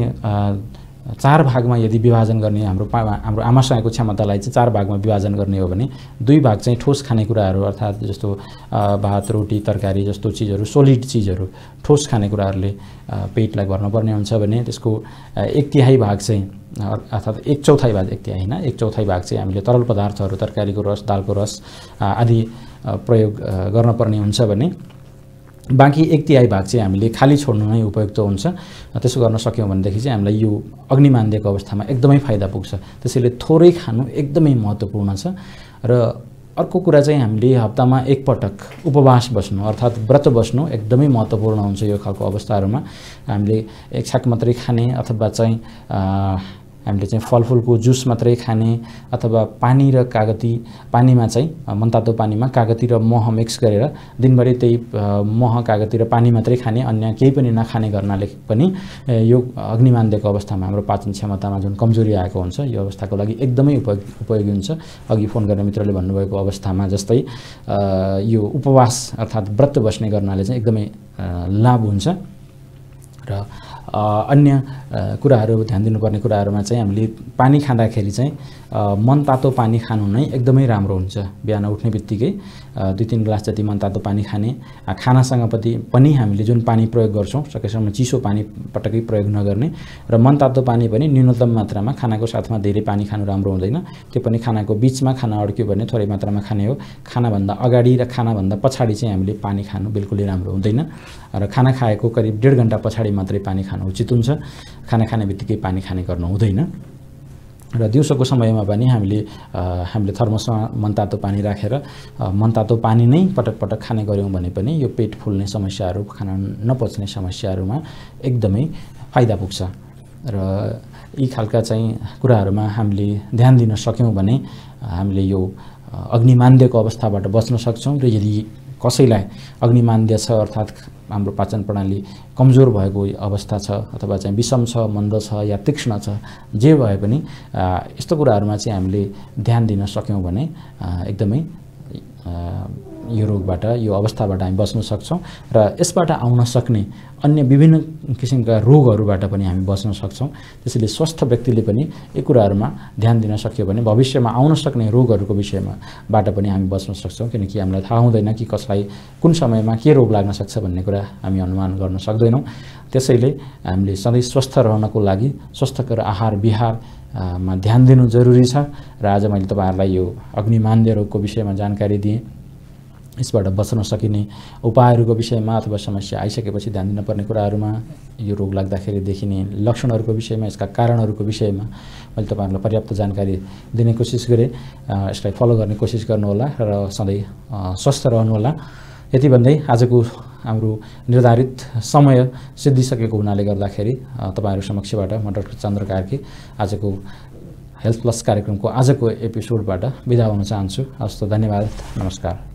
चार भागमा यदि विभाजन गर्ने हाम्रो हाम्रो आमासँगको क्षमतालाई चाहिँ चार भागमा विभाजन गर्ने हो भने दुई भाग चाहिँ ठोस खानेकुराहरू अर्थात् जस्तो भात रोटी तरकारी जस्तो चिजहरू सोलिड चिजहरू ठोस खानेकुराहरूले पेटलाई भर्नुपर्ने हुन्छ भने त्यसको एक तिहाई भाग चाहिँ अर्थात् एक चौथाइ भाग एक तिहाई होइन एक चौथाइ भाग चाहिँ हामीले तरल पदार्थहरू तरकारीको रस दालको रस आदि प्रयोग गर्नुपर्ने हुन्छ भने बाँकी एक तिहाई भाग चाहिँ हामीले खाली छोड्नु नै उपयुक्त हुन्छ त्यसो गर्न सक्यौँ भनेदेखि चाहिँ हामीलाई यो अग्निमान दिएको अवस्थामा एकदमै फाइदा पुग्छ त्यसैले थोरै खानु एकदमै महत्त्वपूर्ण छ र अर्को कुरा चाहिँ हामीले हप्तामा एकपटक उपवास बस्नु अर्थात् व्रत बस्नु एकदमै महत्त्वपूर्ण हुन्छ यो खालको अवस्थाहरूमा हामीले एक छाक मात्रै खाने अथवा चाहिँ हामीले चाहिँ फलफुलको जुस मात्रै खाने अथवा पानी र कागती पानीमा चाहिँ मनतातो पानीमा कागती र मह मिक्स गरेर दिनभरि त्यही मह कागती र पानी मात्रै खाने अन्य केही पनि नखाने गर्नाले पनि यो अग्निमान्देको अवस्थामा हाम्रो पाचन क्षमतामा जुन कमजोरी आएको हुन्छ यो अवस्थाको लागि एकदमै उपयोगी हुन्छ अघि फोन गर्ने मित्रले भन्नुभएको अवस्थामा जस्तै यो उपवास अर्थात् व्रत बस्ने गर्नाले चाहिँ एकदमै लाभ हुन्छ र अन्य कुराहरू ध्यान दिनुपर्ने कुराहरूमा चाहिँ हामीले पानी खाँदाखेरि चाहिँ मन तातो पानी खानु नै एकदमै राम्रो हुन्छ बिहान उठ्ने बित्तिकै दुई तिन ग्लास जति मनतातो पानी खाने खानासँग पनि हामीले जुन पानी प्रयोग गर्छौँ सकेसम्म चिसो पानी पटक्कै प्रयोग नगर्ने र मनतातो पानी पनि न्यूनतम मात्रामा खानाको साथमा धेरै पानी खानु राम्रो हुँदैन त्यो पनि खानाको बिचमा खाना अड्क्यो भने थोरै मात्रामा खाने हो खानाभन्दा अगाडि र खानाभन्दा पछाडि चाहिँ हामीले पानी खानु बिल्कुलै राम्रो हुँदैन र खाना खाएको करिब डेढ घन्टा पछाडि मात्रै पानी खानु उचित हुन्छ खाना खाने बित्तिकै पानी खाने गर्नु हुँदैन र दिउँसोको समयमा पनि हामीले हामीले थर्मसमा मनतातो पानी राखेर मनतातो पानी नै पटक पटक खाने गऱ्यौँ भने पनि यो पेट फुल्ने समस्याहरू खाना नपच्ने समस्याहरूमा एकदमै फाइदा पुग्छ र यी खालका चाहिँ कुराहरूमा हामीले ध्यान दिन सक्यौँ भने हामीले यो अग्निमान्द्यको अवस्थाबाट बच्न सक्छौँ र यदि कसैलाई अग्निमान्द्य छ अर्थात् हाम्रो पाचन प्रणाली कमजोर भएको अवस्था छ अथवा चाहिँ विषम छ मन्द छ या तीक्ष्ण छ जे भए पनि यस्तो कुराहरूमा चाहिँ हामीले ध्यान दिन सक्यौँ भने एकदमै यो रोगबाट यो अवस्थाबाट हामी बच्न सक्छौँ र यसबाट आउन सक्ने अन्य विभिन्न किसिमका रोगहरूबाट पनि हामी बच्न सक्छौँ त्यसैले स्वस्थ व्यक्तिले पनि यी कुराहरूमा ध्यान दिन सक्यो भने भविष्यमा आउन सक्ने रोगहरूको विषयमा बाट पनि हामी बच्न सक्छौँ किनकि हामीलाई थाहा हुँदैन कि कसलाई कुन समयमा के रोग लाग्न सक्छ भन्ने कुरा हामी अनुमान गर्न सक्दैनौँ त्यसैले हामीले सधैँ स्वस्थ रहनको लागि स्वस्थकर आहार विहार मा ध्यान दिनु जरुरी छ र आज मैले तपाईँहरूलाई यो अग्निमान्य रोगको विषयमा जानकारी दिएँ यसबाट बच्न सकिने उपायहरूको विषयमा अथवा समस्या आइसकेपछि ध्यान दिनुपर्ने कुराहरूमा यो रोग लाग्दाखेरि देखिने लक्षणहरूको विषयमा यसका कारणहरूको विषयमा मैले तपाईँहरूलाई पर्याप्त जानकारी दिने कोसिस गरेँ यसलाई फलो गर्ने कोसिस गर्नुहोला र सधैँ स्वस्थ रहनुहोला यति भन्दै आजको हाम्रो निर्धारित समय सिद्धिसकेको हुनाले गर्दाखेरि तपाईँहरू समक्षबाट म डक्टर चन्द्र कार्की आजको हेल्थ प्लस कार्यक्रमको आजको एपिसोडबाट बिदा हुन चाहन्छु हस्त धन्यवाद नमस्कार